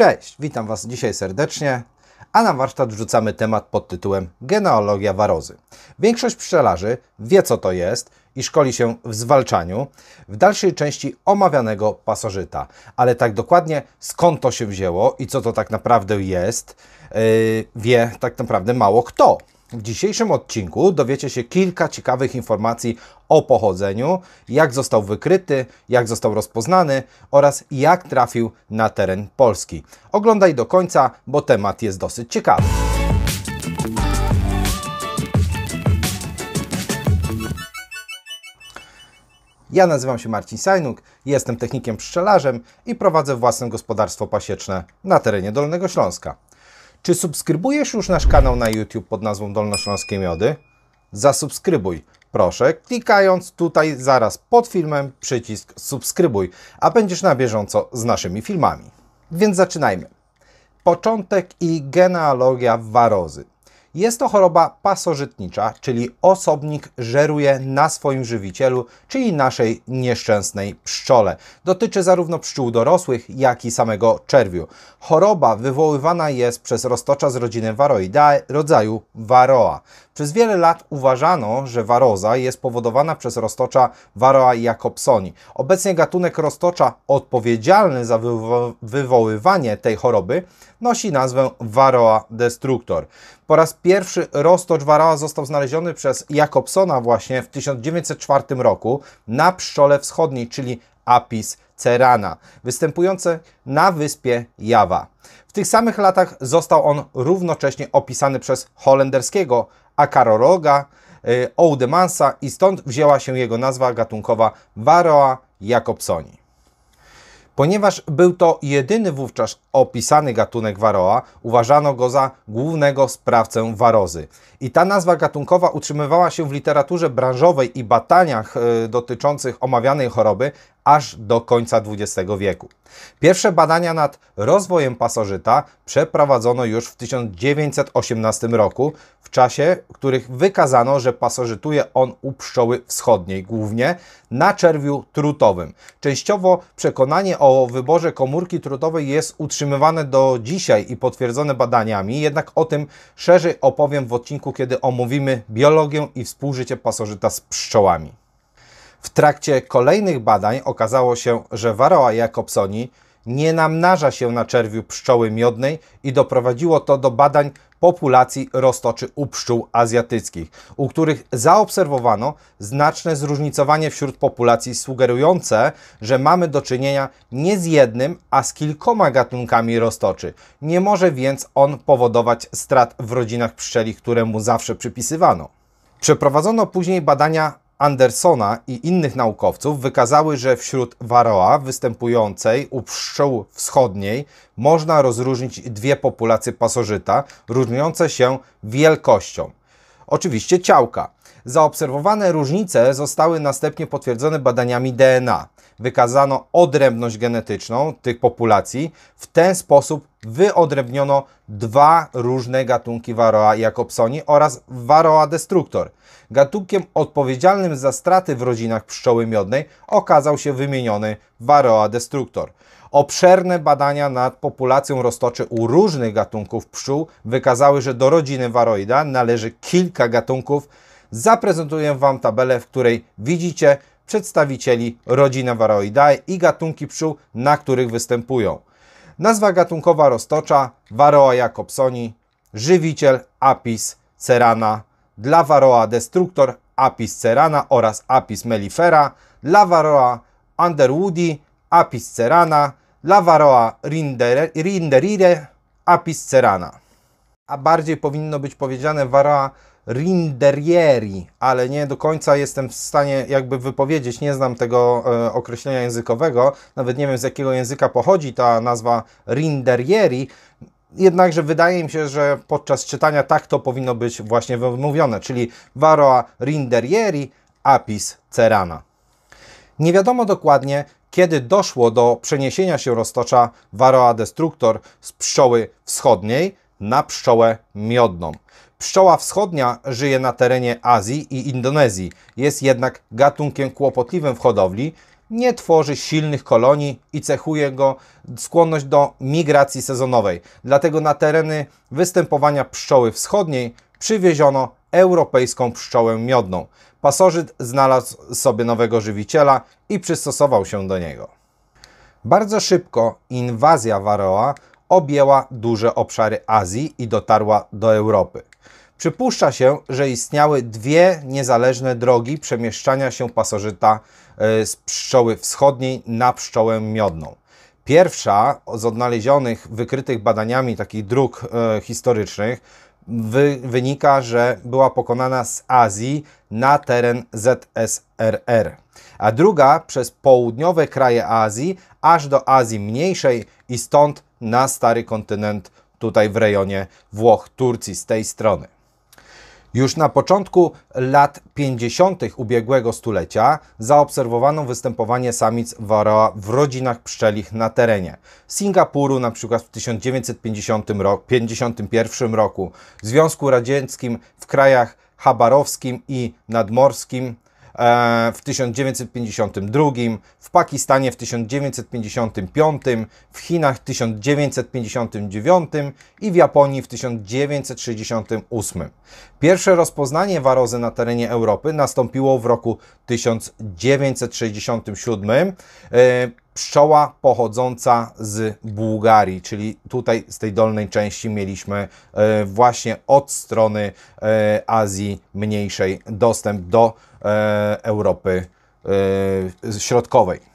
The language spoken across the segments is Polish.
Cześć, witam Was dzisiaj serdecznie, a na warsztat wrzucamy temat pod tytułem Genealogia warozy. Większość pszczelarzy wie co to jest i szkoli się w zwalczaniu w dalszej części omawianego pasożyta, ale tak dokładnie skąd to się wzięło i co to tak naprawdę jest, yy, wie tak naprawdę mało kto. W dzisiejszym odcinku dowiecie się kilka ciekawych informacji o pochodzeniu, jak został wykryty, jak został rozpoznany oraz jak trafił na teren Polski. Oglądaj do końca, bo temat jest dosyć ciekawy. Ja nazywam się Marcin Sajnuk, jestem technikiem pszczelarzem i prowadzę własne gospodarstwo pasieczne na terenie Dolnego Śląska. Czy subskrybujesz już nasz kanał na YouTube pod nazwą Dolnośląskie Miody? Zasubskrybuj, proszę, klikając tutaj zaraz pod filmem przycisk subskrybuj, a będziesz na bieżąco z naszymi filmami. Więc zaczynajmy. Początek i genealogia warozy. Jest to choroba pasożytnicza, czyli osobnik żeruje na swoim żywicielu, czyli naszej nieszczęsnej pszczole. Dotyczy zarówno pszczół dorosłych, jak i samego czerwiu. Choroba wywoływana jest przez roztocza z rodziny Varroidae rodzaju Varroa. Przez wiele lat uważano, że waroza jest powodowana przez roztocza Varroa jacobsoni. Obecnie gatunek roztocza odpowiedzialny za wywo wywoływanie tej choroby nosi nazwę Varroa destructor. Po raz Pierwszy roztocz warała został znaleziony przez Jakobsona właśnie w 1904 roku na pszczole wschodniej, czyli Apis cerana, występujące na wyspie Jawa. W tych samych latach został on równocześnie opisany przez holenderskiego akaroroga y, Oudemansa i stąd wzięła się jego nazwa gatunkowa Varroa jacobsoni. Ponieważ był to jedyny wówczas opisany gatunek waroa, uważano go za głównego sprawcę warozy. I ta nazwa gatunkowa utrzymywała się w literaturze branżowej i bataniach e, dotyczących omawianej choroby aż do końca XX wieku. Pierwsze badania nad rozwojem pasożyta przeprowadzono już w 1918 roku, w czasie których wykazano, że pasożytuje on u pszczoły wschodniej, głównie na czerwiu trutowym. Częściowo przekonanie o wyborze komórki trutowej jest utrzymane utrzymywane do dzisiaj i potwierdzone badaniami, jednak o tym szerzej opowiem w odcinku, kiedy omówimy biologię i współżycie pasożyta z pszczołami. W trakcie kolejnych badań okazało się, że Varroa jacobsoni nie namnaża się na czerwiu pszczoły miodnej i doprowadziło to do badań populacji roztoczy u pszczół azjatyckich, u których zaobserwowano znaczne zróżnicowanie wśród populacji sugerujące, że mamy do czynienia nie z jednym, a z kilkoma gatunkami roztoczy. Nie może więc on powodować strat w rodzinach pszczeli, które mu zawsze przypisywano. Przeprowadzono później badania Andersona i innych naukowców wykazały, że wśród varoa występującej u pszczół wschodniej można rozróżnić dwie populacje pasożyta różniące się wielkością. Oczywiście ciałka. Zaobserwowane różnice zostały następnie potwierdzone badaniami DNA. Wykazano odrębność genetyczną tych populacji. W ten sposób wyodrębniono dwa różne gatunki Varroa jacobsoni oraz Varroa destructor. Gatunkiem odpowiedzialnym za straty w rodzinach pszczoły miodnej okazał się wymieniony Varroa destructor. Obszerne badania nad populacją roztoczy u różnych gatunków pszczół wykazały, że do rodziny varoida należy kilka gatunków zaprezentuję Wam tabelę, w której widzicie przedstawicieli rodziny Varroidae i gatunki pszczół, na których występują. Nazwa gatunkowa roztocza Varroa jacobsoni, żywiciel Apis cerana, dla Varroa destruktor Apis cerana oraz Apis mellifera, dla Varroa underwoodi Apis cerana, dla Varroa rinder, rinderire Apis cerana. A bardziej powinno być powiedziane Varroa Rinderieri, ale nie do końca jestem w stanie jakby wypowiedzieć, nie znam tego e, określenia językowego, nawet nie wiem z jakiego języka pochodzi ta nazwa Rinderieri, jednakże wydaje mi się, że podczas czytania tak to powinno być właśnie wymówione, czyli varoa Rinderieri apis cerana. Nie wiadomo dokładnie, kiedy doszło do przeniesienia się roztocza varoa Destructor z pszczoły wschodniej na pszczołę miodną. Pszczoła wschodnia żyje na terenie Azji i Indonezji. Jest jednak gatunkiem kłopotliwym w hodowli, nie tworzy silnych kolonii i cechuje go skłonność do migracji sezonowej. Dlatego na tereny występowania pszczoły wschodniej przywieziono europejską pszczołę miodną. Pasożyt znalazł sobie nowego żywiciela i przystosował się do niego. Bardzo szybko inwazja varroa objęła duże obszary Azji i dotarła do Europy. Przypuszcza się, że istniały dwie niezależne drogi przemieszczania się pasożyta e, z pszczoły wschodniej na pszczołę miodną. Pierwsza z odnalezionych, wykrytych badaniami takich dróg e, historycznych wy, wynika, że była pokonana z Azji na teren ZSRR, a druga przez południowe kraje Azji aż do Azji Mniejszej i stąd na stary kontynent tutaj w rejonie Włoch, Turcji z tej strony. Już na początku lat 50. ubiegłego stulecia zaobserwowano występowanie samic waroa w rodzinach pszczelich na terenie Singapuru na przykład w 1950 roku, 51 roku, w Związku Radzieckim w krajach habarowskim i nadmorskim, E, w 1952, w Pakistanie w 1955, w Chinach w 1959 i w Japonii w 1968. Pierwsze rozpoznanie warozy na terenie Europy nastąpiło w roku 1967 pszczoła pochodząca z Bułgarii, czyli tutaj z tej dolnej części mieliśmy e, właśnie od strony e, Azji Mniejszej dostęp do e, Europy Środkowej.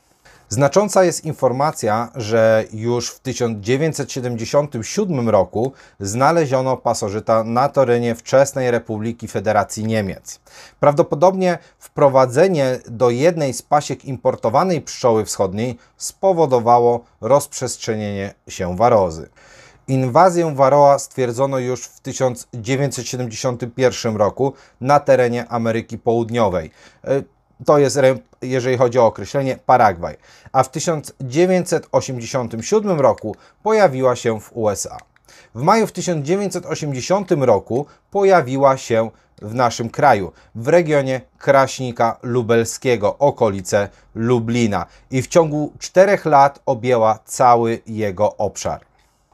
Znacząca jest informacja, że już w 1977 roku znaleziono pasożyta na terenie wczesnej Republiki Federacji Niemiec. Prawdopodobnie wprowadzenie do jednej z pasiek importowanej pszczoły wschodniej spowodowało rozprzestrzenienie się warozy. Inwazję waroła stwierdzono już w 1971 roku na terenie Ameryki Południowej. E, to jest, jeżeli chodzi o określenie, Paragwaj. A w 1987 roku pojawiła się w USA. W maju w 1980 roku pojawiła się w naszym kraju, w regionie Kraśnika Lubelskiego, okolice Lublina i w ciągu czterech lat objęła cały jego obszar.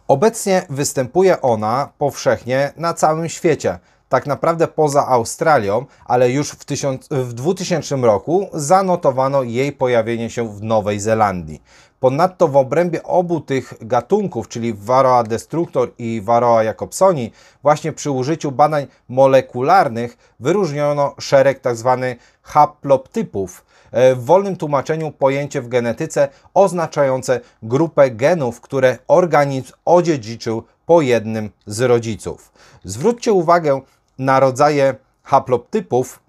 Obecnie występuje ona powszechnie na całym świecie tak naprawdę poza Australią, ale już w, tysiąc, w 2000 roku zanotowano jej pojawienie się w Nowej Zelandii. Ponadto w obrębie obu tych gatunków, czyli Varroa destructor i Varroa jacobsoni, właśnie przy użyciu badań molekularnych wyróżniono szereg tzw. Tak haploptypów, e, w wolnym tłumaczeniu pojęcie w genetyce oznaczające grupę genów, które organizm odziedziczył po jednym z rodziców. Zwróćcie uwagę na rodzaje haploptypów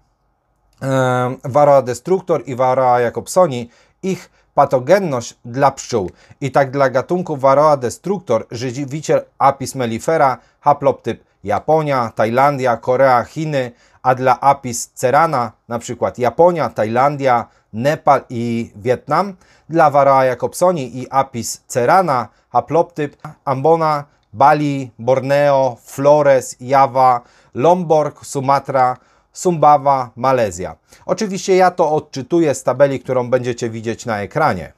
e, Varroa destructor i Varroa jacobsoni, ich patogenność dla pszczół. I tak dla gatunku Varroa destructor, żywiciel Apis mellifera, haploptyp Japonia, Tajlandia, Korea, Chiny, a dla Apis cerana, na przykład Japonia, Tajlandia, Nepal i Wietnam, dla Varroa jacobsoni i Apis cerana, haploptyp Ambona, Bali, Borneo, Flores, Java, Lombok, Sumatra, Sumbawa, Malezja. Oczywiście ja to odczytuję z tabeli, którą będziecie widzieć na ekranie.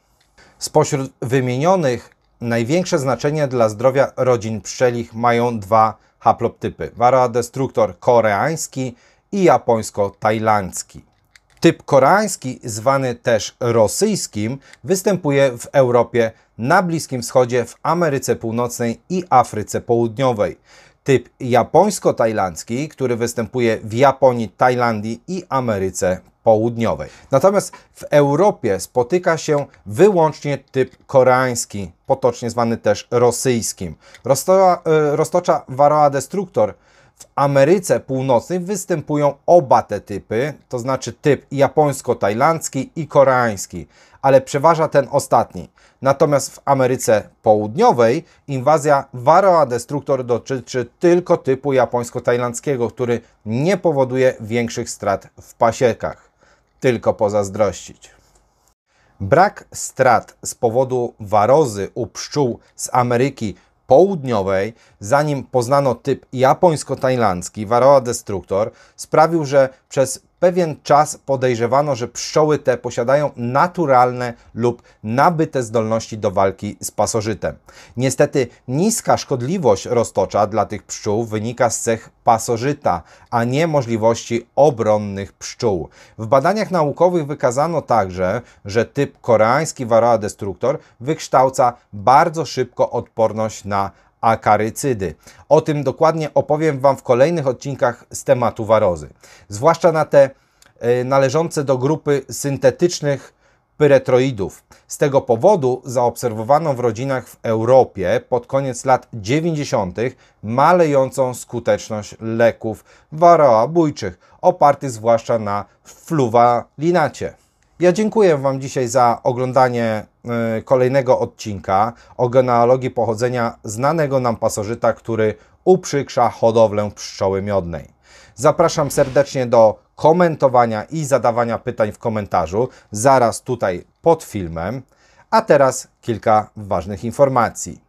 Spośród wymienionych największe znaczenie dla zdrowia rodzin pszczelich mają dwa haplotypy. Varroa destructor koreański i japońsko-tajlandzki. Typ koreański, zwany też rosyjskim, występuje w Europie, na Bliskim Wschodzie, w Ameryce Północnej i Afryce Południowej typ japońsko-tajlandzki, który występuje w Japonii, Tajlandii i Ameryce Południowej. Natomiast w Europie spotyka się wyłącznie typ koreański, potocznie zwany też rosyjskim. Rozto, e, roztocza Varroa destructor w Ameryce Północnej występują oba te typy, to znaczy typ japońsko-tajlandzki i koreański, ale przeważa ten ostatni. Natomiast w Ameryce Południowej inwazja Varroa Destructor dotyczy tylko typu japońsko-tajlandzkiego, który nie powoduje większych strat w pasiekach. Tylko pozazdrościć. Brak strat z powodu warozy u pszczół z Ameryki południowej, zanim poznano typ japońsko-tajlandzki Varroa Destructor, sprawił, że przez pewien czas podejrzewano, że pszczoły te posiadają naturalne lub nabyte zdolności do walki z pasożytem. Niestety niska szkodliwość roztocza dla tych pszczół wynika z cech pasożyta, a nie możliwości obronnych pszczół. W badaniach naukowych wykazano także, że typ koreański Varroa destructor wykształca bardzo szybko odporność na akarycydy. O tym dokładnie opowiem Wam w kolejnych odcinkach z tematu warozy. Zwłaszcza na te e, należące do grupy syntetycznych pyretroidów. Z tego powodu zaobserwowano w rodzinach w Europie pod koniec lat 90. malejącą skuteczność leków warroabójczych, opartych zwłaszcza na fluwalinacie. Ja dziękuję Wam dzisiaj za oglądanie e, kolejnego odcinka o genealogii pochodzenia znanego nam pasożyta, który uprzykrza hodowlę pszczoły miodnej. Zapraszam serdecznie do komentowania i zadawania pytań w komentarzu, zaraz tutaj pod filmem. A teraz kilka ważnych informacji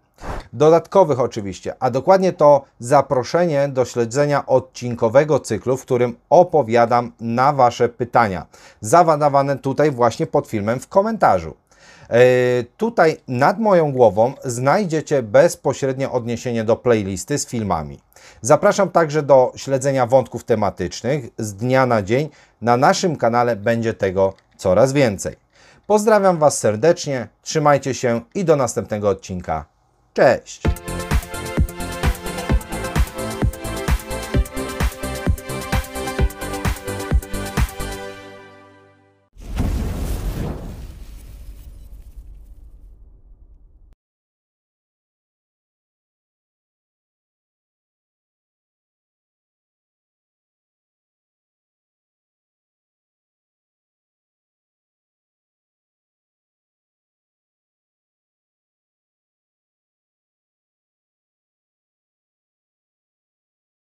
dodatkowych oczywiście, a dokładnie to zaproszenie do śledzenia odcinkowego cyklu, w którym opowiadam na Wasze pytania, zawadawane tutaj właśnie pod filmem w komentarzu. E, tutaj nad moją głową znajdziecie bezpośrednie odniesienie do playlisty z filmami. Zapraszam także do śledzenia wątków tematycznych z dnia na dzień. Na naszym kanale będzie tego coraz więcej. Pozdrawiam Was serdecznie, trzymajcie się i do następnego odcinka. Cześć!